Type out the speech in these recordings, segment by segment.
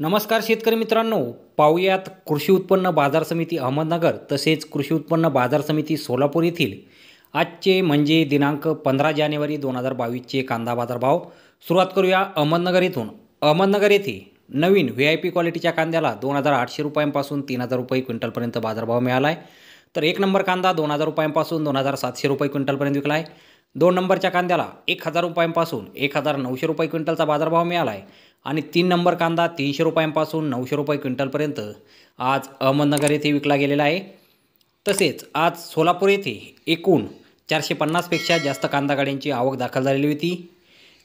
नमस्कार शेतकरी मित्रांनो पाहुयात कृषी उत्पन्न बाजार समिती अहमदनगर तसेच कृषी उत्पन्न बाजार समिती सोलापूर येथील आजचे म्हणजे दिनांक पंधरा जानेवारी दोन हजार बावीसचे कांदा बाजारभाव सुरुवात करूया अहमदनगर येथून अहमदनगर येथे नवीन व्ही आय पी क्वालिटीच्या कांद्याला दोन हजार आठशे रुपयांपासून तीन हजार रुपये क्विंटलपर्यंत बाजारभाव मिळाला आहे तर एक नंबर कांदा दोन हजार रुपयांपासून दोन हजार सातशे रुपये क्विंटलपर्यंत विकला आहे दोन नंबरच्या कांद्याला एक हजार रुपयांपासून एक हजार नऊशे रुपये क्विंटलचा बाजारभाव मिळाला आहे आणि तीन नंबर कांदा तीनशे रुपयांपासून नऊशे रुपये क्विंटलपर्यंत आज अहमदनगर येथे विकला गेलेला आहे तसेच आज सोलापूर येथे एकूण चारशे पन्नासपेक्षा जास्त कांदा गाड्यांची आवक दाखल झालेली होती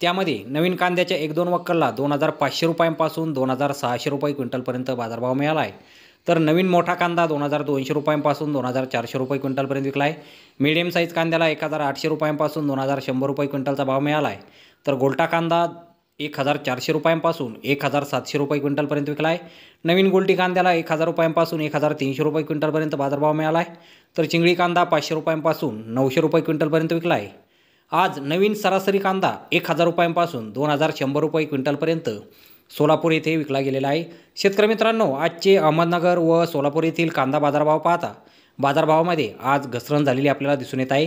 त्यामध्ये नवीन कांद्याच्या एक दोन वक्कलला दोन हजार पाचशे रुपयांपासून दोन हजार सहाशे रुपये क्विंटलपर्यंत बाजारभाव मिळाला आहे तर नवीन मोठा कांदा दोन हजार दोनशे रुपयांपासून दोन हजार चारशे रुपये क्विंटलपर्यंत विकला आहे मिडियम साईज कांद्याला एक हजार आठशे रुपयांपासून दोन हजार शंभर रुपये क्विंटलचा भाव मिळाला आहे तर गोलटा कांदा एक हजार चारशे रुपयांपासून एक हजार सातशे रुपये क्विंटलपर्यंत विकला आहे नवीन गोल्टी कांद्याला एक हजार रुपयांपासून एक हजार तीनशे रुपये क्विंटलपर्यंत बाजारभाव मिळाला आहे तर चिंगळी कांदा पाचशे रुपयांपासून नऊशे रुपये क्विंटलपर्यंत विकला आहे आज नवीन सरासरी कांदा एक हजार रुपयांपासून दोन हजार शंभर रुपये क्विंटलपर्यंत सोलापूर येथे विकला गेलेला आहे शेतकरी मित्रांनो आजचे अहमदनगर व सोलापूर येथील कांदा बाजारभाव पाहता बाजारभावामध्ये आज घसरण झालेली आपल्याला दिसून येत आहे